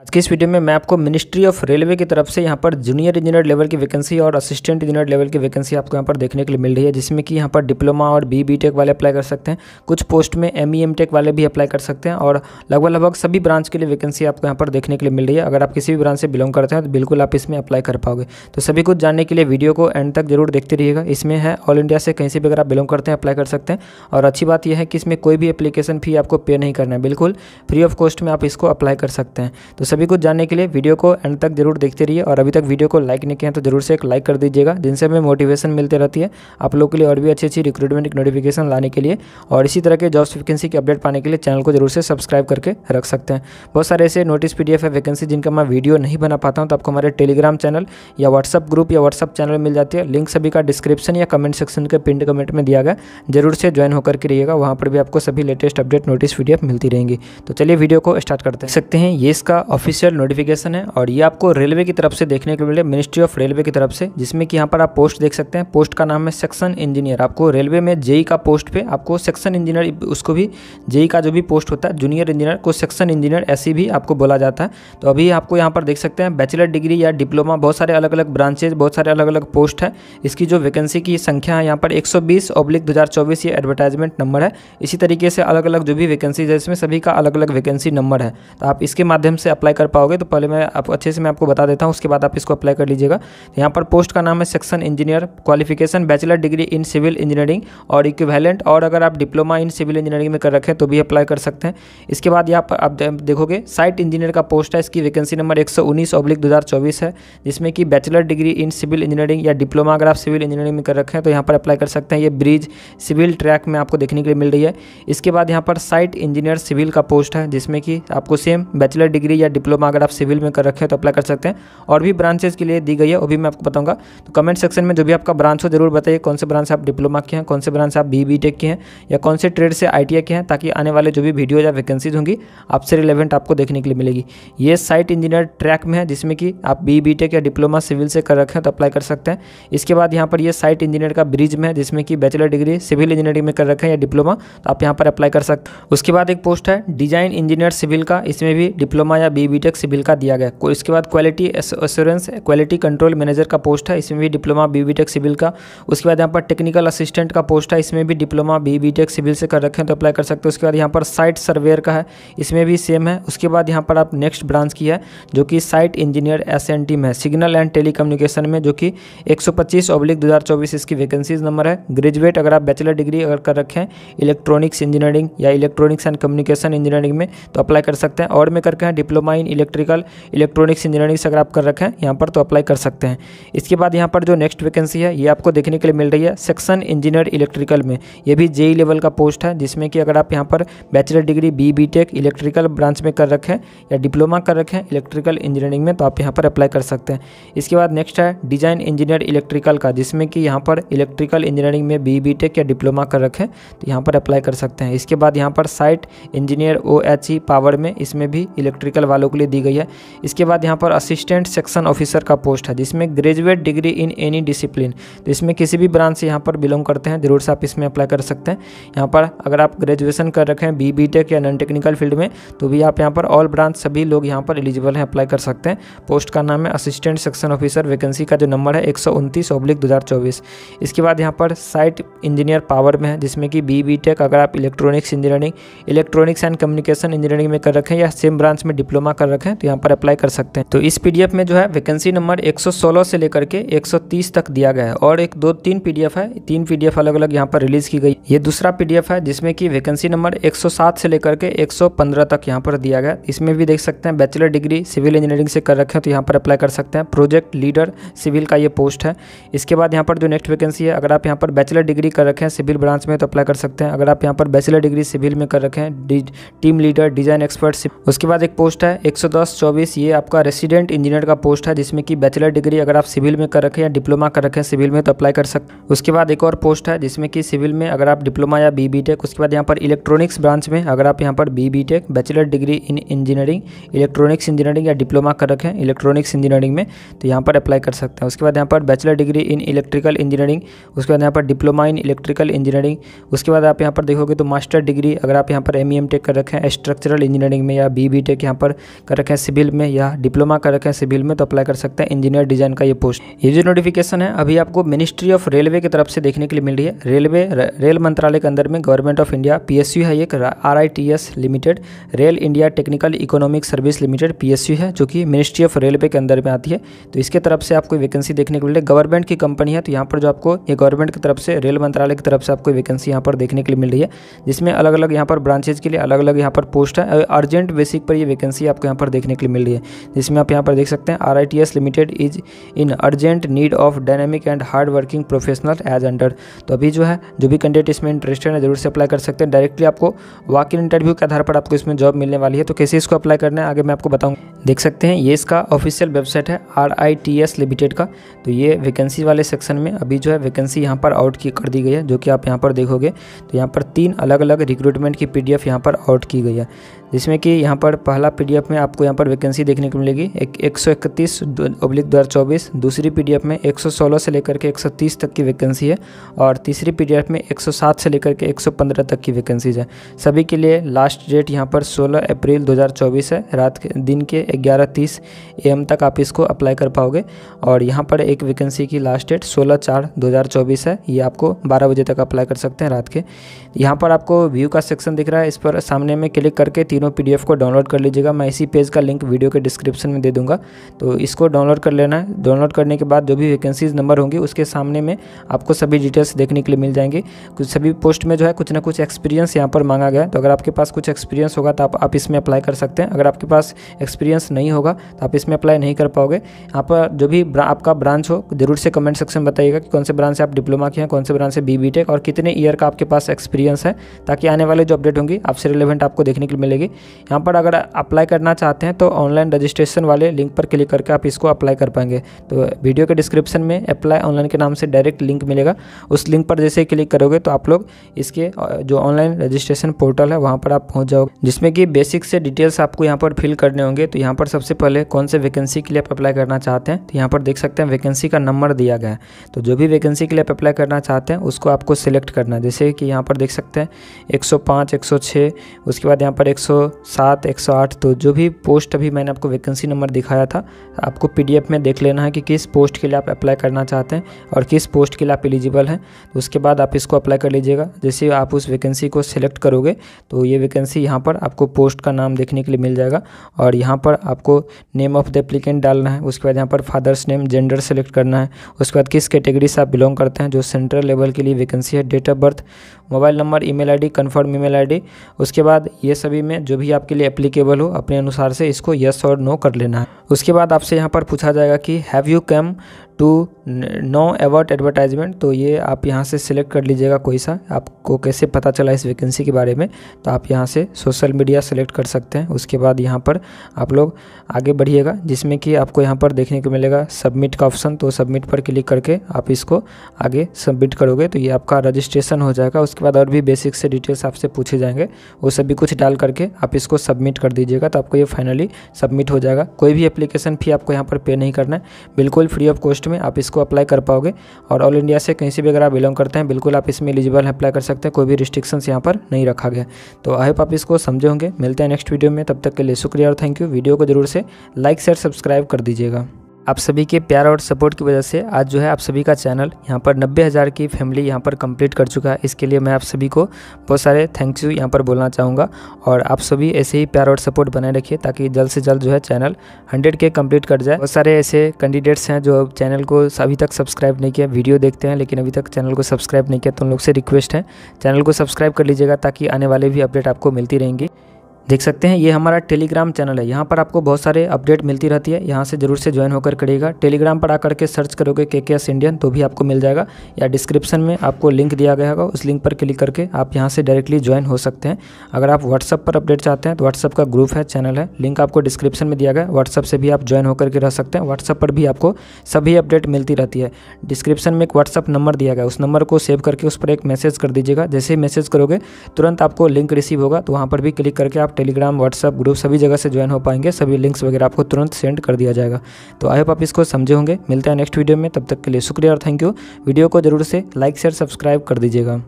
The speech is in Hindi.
आज के इस वीडियो में मैं आपको मिनिस्ट्री ऑफ रेलवे की तरफ से यहाँ पर जूनियर इंजीनियर लेवल की वैकेंसी और असिस्टेंट इंजीनियर लेवल की वैकेंसी आपको यहाँ पर देखने के लिए मिल रही है जिसमें कि यहाँ पर डिप्लोमा और बी बी टेक वाले अप्लाई कर सकते हैं कुछ पोस्ट में एम ई एम टेक वाले भी अप्लाई कर सकते हैं और लगभग लगभग सभी ब्रांच के लिए वैकेंसी आपको यहाँ पर देखने के लिए मिल रही है अगर आप किसी भी ब्रांच से बिलोंग करते हैं तो बिल्कुल आप इसमें अप्लाई कर पाओगे तो सभी कुछ जानने के लिए वीडियो को एंड तक जरूर देखते रहिएगा इसमें है ऑल इंडिया से कहीं से भी अगर आप बिलोंग करते हैं अप्लाई कर सकते हैं और अच्छी बात यह है कि इसमें कोई भी अप्लीकेशन फी आपको पे नहीं करना है बिल्कुल फ्री ऑफ कॉस्ट में आप इसको अप्लाई कर सकते हैं तो सभी कुछ जानने के लिए वीडियो को एंड तक जरूर देखते रहिए और अभी तक वीडियो को लाइक नहीं किया तो जरूर से एक लाइक कर दीजिएगा जिनसे हमें मोटिवेशन मिलते रहती है आप लोग के लिए और भी अच्छी अच्छी रिक्रूटमेंट की नोटिफिकेशन लाने के लिए और इसी तरह के जॉब्स वैकेंसी की अपडेट पाने के लिए चैनल को जरूर से सब्सक्राइब करके रख सकते हैं बहुत सारे ऐसे नोटिस पी है वैकेंसी जिनका मैं वीडियो नहीं बना पाता हूँ तो आपको हमारे टेलीग्राम चैनल या व्हाट्सअप ग्रुप या व्हाट्सअप चैनल मिल जाती है लिंक सभी का डिस्क्रिप्शन या कमेंट सेक्शन के पिंड कमेंट में दिया गया जरूर से ज्वाइन होकर के रहिएगा वहाँ पर भी आपको सभी लेटेस्ट अपडेट नोटिस पी मिलती रहेंगी तो चलिए वीडियो को स्टार्ट करते हैं सकते हैं ये इसका ऑफिशियल नोटिफिकेशन है और ये आपको रेलवे की तरफ से देखने को मिले मिनिस्ट्री ऑफ रेलवे की तरफ से जिसमें कि यहाँ पर आप पोस्ट देख सकते हैं पोस्ट का नाम है सेक्शन इंजीनियर आपको रेलवे में जेई का पोस्ट पे आपको सेक्शन इंजीनियर उसको भी जेई का जो भी पोस्ट होता है जूनियर इंजीनियर को सेक्शन इंजीनियर ऐसी भी आपको बोला जाता है तो अभी आपको यहाँ पर देख सकते हैं बैचलर डिग्री या डिप्लोमा बहुत सारे अलग अलग ब्रांचेज बहुत सारे अलग अलग पोस्ट है इसकी जो वैकेंसी की संख्या है यहाँ पर एक सौ बीस ये एडवर्टाइजमेंट नंबर है इसी तरीके से अलग अलग जो भी वैकेंसी है इसमें सभी का अलग अलग वैकेंसी नंबर है तो आप इसके माध्यम से अप्लाई अप्लाई कर पाओगे तो पहले मैं आप अच्छे से मैं आपको बता देता हूँ उसके बाद आप इसको अप्लाई कर लीजिएगा तो यहाँ पर पोस्ट का नाम है section engineer qualification bachelor degree in civil engineering और इक्विवेलेंट और अगर आप डिप्लोमा इन सिविल इंजीनियरिंग में कर रखें तो भी अप्लाई कर सकते हैं इसके बाद यहाँ पर आप देखोगे साइट इंजीनियर का पोस्ट है इसकी वैकेंसी नंबर एक सौ उन्नीस दो हज़ार चौबीस है जिसमें कि bachelor degree in civil engineering या डिप्लोमा अगर आप सिविल इंजीनियरिंग में कर रखें हैं तो यहाँ पर अप्लाई कर सकते हैं ये ब्रिज सिविल ट्रैक में आपको देखने के लिए मिल रही है इसके बाद यहाँ पर साइट इंजीनियर सिविल का पोस्ट है जिसमें कि आपको सेम बैचलर डिग्री या डिप्लोमा अगर आप सिविल में कर रखे हैं तो अप्लाई कर सकते हैं और भी ब्रांचेज के लिए दी गई है वो भी मैं आपको बताऊंगा तो कमेंट सेक्शन में जो भी आपका ब्रांच हो जरूर बताइए कौन से ब्रांच आप डिप्लोमा के हैं कौन से ब्रांच आप बी बी टेक के हैं या कौन से ट्रेड से आई के हैं ताकि आने वाले जो भी वीडियो या वैकेंसीज होंगी आपसे रिलेवेंट आपको देखने के लिए मिलेगी ये साइट इंजीनियर ट्रैक में है जिसमें कि आप बी बी टेक या डिप्लोमा सिविल से कर रखे हैं तो अप्लाई कर सकते हैं इसके बाद यहाँ पर यह साइट इंजीनियर का ब्रिज में है जिसमें कि बैचलर डिग्री सिविल इंजीनियरिंग में कर रखे हैं या डिप्लोमा तो आप यहाँ पर अप्लाई कर सकते हैं उसके बाद एक पोस्ट है डिजाइन इंजीनियर सिविल का इसमें भी डिप्लोमा या बी बीटेक सिविल का दिया गया को इसके बाद quality assurance quality control manager का पोस्ट है इसमें भी डिप्लोमा बी बी सिविल का उसके बाद यहाँ पर टेक्निकल असिस्टेंट का पोस्ट है इसमें भी डिप्लोमा बी बी सिविल से कर रखें तो अप्लाई कर सकते हैं उसके बाद यहाँ पर साइट सर्वेयर का है इसमें भी सेम है उसके बाद यहाँ पर आप नेक्स्ट ब्रांच की है जो कि site engineer S N team है सिग्नल एंड टेलीकम्युनिकेशन में जो कि एक सौ पच्चीस ओब्लिक दो इसकी वैकेंसीज नंबर है ग्रेजुएट अगर आप बैचलर डिग्री अगर कर रखें इलेक्ट्रॉनिक्स इंजीनियरिंग या इलेक्ट्रॉनिक्स एंड कम्युनिकेशन इंजीनियरिंग में तो अप्लाई कर सकते हैं और में करके हैं डिप्लोमा माइन इलेक्ट्रिकल इलेक्ट्रॉनिक्स इंजीनियरिंग से अगर आप कर रखें यहाँ पर तो अप्लाई कर सकते हैं इसके बाद यहाँ पर जो नेक्स्ट वैकेंसी है ये आपको देखने के लिए मिल रही है सेक्शन इंजीनियर इलेक्ट्रिकल में ये भी जेई लेवल e का पोस्ट है जिसमें कि अगर आप यहाँ पर bachelor degree B B electrical branch में कर रखें या डिप्लोमा कर रखें इलेक्ट्रिकल इंजीनियरिंग में तो आप यहाँ पर अप्लाई कर सकते हैं इसके बाद नेक्स्ट है डिज़ाइन इंजीनियर इलेक्ट्रिकल का जिसमें कि यहाँ पर इलेक्ट्रिकल इंजीनियरिंग में बी बी e या डिप्लोमा कर रखें तो यहाँ पर अप्लाई कर सकते हैं इसके बाद यहाँ पर site engineer O H power में इसमें भी इलेक्ट्रिकल वाले वालों के लिए दी गई है इसके बाद यहाँ पर असिस्टेंट सेक्शन ऑफिसर का पोस्ट है जिसमें graduate degree in any discipline तो इसमें किसी भी ब्रांच से यहाँ पर बिलोंग करते हैं जरूर से आप इसमें अप्लाई कर सकते हैं यहाँ पर अगर आप ग्रेजुएशन कर रखे हैं बी बी टेक या नॉन टेक्निकल फील्ड में तो भी आप यहाँ पर ऑल ब्रांच सभी लोग यहाँ पर एलिजिबल हैं अप्लाई कर सकते हैं पोस्ट का नाम है असिस्टेंट सेक्शन ऑफिसर वैकेंसी का जो नंबर है एक सौ उनतीस दो हज़ार चौबीस इसके बाद यहाँ पर साइट इंजीनियर पावर में है जिसमें कि बी बी टेक अगर आप electronics engineering electronics and communication engineering में कर रखें या सेम ब्रांच में डिप्लोमा जमा कर रखें तो यहाँ पर अप्लाई कर सकते हैं तो इस पीडीएफ में जो है वैकेंसी नंबर 116 से लेकर के 130 तक दिया गया है और एक दो तीन पीडीएफ है तीन पीडीएफ अलग अलग यहाँ पर रिलीज की गई ये दूसरा पीडीएफ है जिसमें की वैकेंसी नंबर एक से लेकर के एक तक यहाँ पर दिया गया इसमें भी देख सकते हैं बैचलर डिग्री सिविल इंजीनियरिंग से कर रखें तो यहाँ पर अप्लाई कर सकते हैं प्रोजेक्ट लीडर सिविल का ये पोस्ट है इसके बाद यहाँ पर जो नेक्स्ट वैकेंसी है अगर आप यहाँ पर बैचलर डिग्री कर रखें सिविल ब्रांच में तो अप्लाई कर सकते हैं अगर आप यहाँ पर बैचलर डिग्री सिविल में कर रखें टीम लीडर डिजाइन एक्सपर्ट उसके बाद एक पोस्ट है 110 24 ये आपका रेसिडेंट इंजीनियर का पोस्ट है जिसमें कि बैचलर डिग्री अगर आप सिविल में कर रखें या डिप्लोमा कर रखें सिविल में तो अप्लाई कर सकते उसके बाद एक और पोस्ट है जिसमें कि सिविल में अगर आप डिप्लोमा या बी बी टेक उसके बाद यहाँ पर इलेक्ट्रॉनिक्स ब्रांच में अगर आप यहाँ पर B B tech bachelor degree in engineering electronics engineering या डिप्लोमा कर रखें इलेक्ट्रॉनिक्स इंजीनियरिंग में तो यहाँ पर अप्लाई कर सकते हैं उसके बाद यहाँ पर bachelor degree in electrical engineering उसके बाद यहाँ पर डिप्लोमा इन इलेक्ट्रिकल इंजीनियरिंग उसके बाद आप यहाँ पर देखोगे तो मास्टर डिग्री अगर आप यहाँ पर एम ई एम टेक कर रखें स्ट्रक्चरल इंजीनियरिंग में या बी बी टेक यहाँ पर कर रखे हैं सिविल में या डिप्लोमा कर रखे हैं सिविल में तो अप्लाई कर सकते हैं इंजीनियर डिजाइन का ये पोस्ट ये जो नोटिफिकेशन है अभी आपको मिनिस्ट्री ऑफ रेलवे की तरफ से देखने के लिए मिल रही है रेलवे रेल मंत्रालय के अंदर में गवर्नमेंट ऑफ इंडिया पी है एक R limited rail India technical economic service limited P है जो कि मिनिस्ट्री ऑफ रेलवे के अंदर में आती है तो इसके तरफ से आपको वैकेंसी देखने को है गवर्नमेंट की कंपनी है तो यहाँ पर जो आपको ये गवर्नमेंट की तरफ से रेल मंत्रालय की तरफ से आपको वैकेंसी यहाँ पर देखने के लिए मिल रही है जिसमें अलग अलग यहाँ पर ब्रांचेज के लिए अलग अलग यहाँ पर पोस्ट है अर्जेंट बेसिक पर ये वैकेंसी आप आपको यहाँ पर देखने के लिए मिल रही है जिसमें आप यहाँ पर देख सकते हैं R limited is in urgent need of dynamic and hard working professional as under तो अभी जो है जो भी कैंडिडेट इसमें इंटरेस्टेड है जरूर से अप्लाई कर सकते हैं डायरेक्टली आपको वाक इन इंटरव्यू के आधार पर आपको इसमें जॉब मिलने वाली है तो कैसे इसको अप्लाई करना है आगे मैं आपको बताऊँगा देख सकते हैं ये इसका ऑफिशियल वेबसाइट है आर लिमिटेड का तो ये वैकेंसी वाले सेक्शन में अभी जो है वैकेंसी यहाँ पर आउट की कर दी गई है जो कि आप यहाँ पर देखोगे तो यहाँ पर तीन अलग अलग रिक्रूटमेंट की पी डी यहाँ पर आउट की गई है जिसमें कि यहाँ पर पहला पी में आपको यहाँ पर वैकेंसी देखने को मिलेगी एक एक सौ इकतीस पब्लिक दो हज़ार चौबीस दूसरी पीडीएफ में एक सौ सोलह से लेकर के एक सौ तीस तक की वैकेंसी है और तीसरी पीडीएफ में एक सौ सात से लेकर के एक सौ पंद्रह तक की वैकेंसीज है सभी के लिए लास्ट डेट यहाँ पर सोलह अप्रैल दो हज़ार चौबीस है रात के दिन के ग्यारह तीस एम तक आप इसको अप्लाई कर पाओगे और यहाँ पर एक वैकेंसी की लास्ट डेट सोलह चार दो हज़ार चौबीस है ये आपको बारह बजे तक अप्लाई कर सकते हैं रात के यहाँ पर आपको व्यू का सेक्शन दिख रहा है इस पर सामने में क्लिक करके तीनों पी को डाउनलोड कर लीजिएगा मैं इसी पेज का लिंक वीडियो के डिस्क्रिप्शन में दे दूंगा तो इसको डाउनलोड कर लेना है डाउनलोड करने के बाद जो भी वैकेंसीज नंबर होंगे उसके सामने में आपको सभी डिटेल्स देखने के लिए मिल जाएंगे कुछ सभी पोस्ट में जो है कुछ ना कुछ एक्सपीरियंस यहाँ पर मांगा गया तो अगर आपके पास कुछ एक्सपीरियंस होगा तो आप, इसमें अप्लाई कर सकते हैं अगर आपके पास एक्सपीरियंस नहीं होगा तो आप इसमें अप्लाई नहीं कर पाओगे यहाँ पर जो भी आपका ब्रांच हो जरूर से कमेंट सेक्शन बताइएगा कि कौन से ब्रांच से आप डिप्लोमा के हैं कौन से ब्रांच से बी बी और कितने ईयर का आपके पास एक्सपीरियंस है ताकि आने वाले जो अपडेट होंगी आपसे रिलेवेंट आपको देखने के लिए मिलेगी यहाँ पर अगर अप्लाई कर करना चाहते हैं तो ऑनलाइन रजिस्ट्रेशन वाले लिंक पर क्लिक करके आप इसको अप्लाई कर पाएंगे तो वीडियो के डिस्क्रिप्शन में अप्लाई ऑनलाइन के नाम से डायरेक्ट लिंक मिलेगा उस लिंक पर जैसे क्लिक करोगे तो आप लोग इसके जो ऑनलाइन रजिस्ट्रेशन पोर्टल है वहाँ पर आप पहुँच जाओगे जिसमें कि बेसिक से डिटेल्स आपको यहाँ पर फिल करने होंगे तो यहाँ पर सबसे पहले कौन से वैकेंसी के लिए आप अप्लाई करना चाहते हैं तो यहाँ पर देख सकते हैं वैकेंसी का नंबर दिया गया है तो जो भी वैकेंसी के लिए आप अप्लाई करना चाहते हैं उसको आपको सिलेक्ट करना है जैसे कि यहाँ पर देख सकते हैं 105, 106 उसके बाद यहाँ पर 107, 108 तो जो जो भी पोस्ट अभी मैंने आपको वैकेंसी नंबर दिखाया था आपको पी में देख लेना है कि किस पोस्ट के लिए आप अप्लाई करना चाहते हैं और किस पोस्ट के लिए आप एलिजिबल हैं तो उसके बाद आप इसको अप्लाई कर लीजिएगा जैसे आप उस वैकेंसी को सिलेक्ट करोगे तो ये वैकेंसी यहाँ पर आपको पोस्ट का नाम देखने के लिए मिल जाएगा और यहाँ पर आपको नेम ऑफ द एप्लीकेंट डालना है उसके बाद यहाँ पर फादर्स नेम जेंडर सेलेक्ट करना है उसके बाद किस कैटेगरी से आप बिलोंग करते हैं जो सेंट्रल लेवल के लिए वैकेंसी है date of birth mobile number email confirm e ID उसके बाद ये सभी में जो भी आपके लिए अप्लीकेबल हो अपने अनुसार से इसको यस और नो कर लेना है उसके बाद आपसे यहाँ पर पूछा जाएगा कि have you come to know about advertisement तो ये आप यहाँ से सिलेक्ट कर लीजिएगा कोई सा आपको कैसे पता चला इस वैकेंसी के बारे में तो आप यहाँ से सोशल मीडिया सेलेक्ट कर सकते हैं उसके बाद यहाँ पर आप लोग आगे बढ़िएगा जिसमें कि आपको यहाँ पर देखने को मिलेगा सबमिट का ऑप्शन तो सबमिट पर क्लिक करके आप इसको आगे सबमिट करोगे तो ये आपका रजिस्ट्रेशन हो जाएगा उसके बाद और भी बेसिक से डिटेल्स आपसे पूछे जाएंगे वो सभी कुछ डाल करके आप इसको सबमिट कर दीजिएगा तो आपको ये फाइनली सबमिट हो जाएगा कोई भी एप्लीकेशन फी आपको यहाँ पर पे नहीं करना है बिल्कुल फ्री ऑफ कॉस्ट में आप इसको अप्लाई कर पाओगे और ऑल इंडिया से कहीं से भी अगर आप बिलोंग करते हैं बिल्कुल आप इसमें एलिजिबल अप्लाई कर सकते हैं कोई भी रिस्ट्रिक्शंस यहाँ पर नहीं रखा गया तो आई होप आप इसको समझे होंगे मिलते हैं नेक्स्ट वीडियो में तब तक के लिए शुक्रिया और थैंक यू वीडियो को जरूर से लाइक शेयर सब्सक्राइब कर दीजिएगा आप सभी के प्यार और सपोर्ट की वजह से आज जो है आप सभी का चैनल यहाँ पर नब्बे हज़ार की फैमिली यहाँ पर कंप्लीट कर चुका है इसके लिए मैं आप सभी को बहुत सारे थैंक यू यहाँ पर बोलना चाहूँगा और आप सभी ऐसे ही प्यार और सपोर्ट बनाए रखिए ताकि जल्द से जल्द जो है चैनल हंड्रेड के कम्प्लीट कर जाए बहुत सारे ऐसे कैंडिडेट्स हैं जो चैनल को अभी तक सब्सक्राइब नहीं किया वीडियो देखते हैं लेकिन अभी तक चैनल को सब्सक्राइब नहीं किया तो उन लोग से रिक्वेस्ट है चैनल को सब्सक्राइब कर लीजिएगा ताकि आने वाले भी अपडेट आपको मिलती रहेंगी देख सकते हैं ये हमारा टेलीग्राम चैनल है यहाँ पर आपको बहुत सारे अपडेट मिलती रहती है यहाँ से जरूर से ज्वाइन होकर करिएगा टेलीग्राम पर आकर के सर्च करोगे के के एस इंडियन तो भी आपको मिल जाएगा या डिस्क्रिप्शन में आपको लिंक दिया गया होगा उस लिंक पर क्लिक करके आप यहाँ से डायरेक्टली ज्वाइन हो सकते हैं अगर आप व्हाट्सअप पर अपडेट चाहते हैं तो व्हाट्सअप का ग्रुप है चैनल है लिंक आपको डिस्क्रिप्शन में दिया गया व्हाट्सअप से भी आप ज्वाइन होकर के रह सकते हैं व्हाट्सअप पर भी आपको सभी अपडेट मिलती रहती है डिस्क्रिप्शन में एक व्हाट्सअप नंबर दिया गया उस नंबर को सेव करके उस पर एक मैसेज कर दीजिएगा जैसे ही मैसेज करोगे तुरंत आपको लिंक रिसीव होगा तो वहाँ पर भी क्लिक करके आप आप टेलीग्राम व्हाट्सअप ग्रुप सभी जगह से ज्वाइन हो पाएंगे सभी लिंक्स वगैरह आपको तुरंत सेंड कर दिया जाएगा तो आई होप आप इसको समझे होंगे मिलते हैं नेक्स्ट वीडियो में तब तक के लिए शुक्रिया और थैंक यू वीडियो को जरूर से लाइक शेयर सब्सक्राइब कर दीजिएगा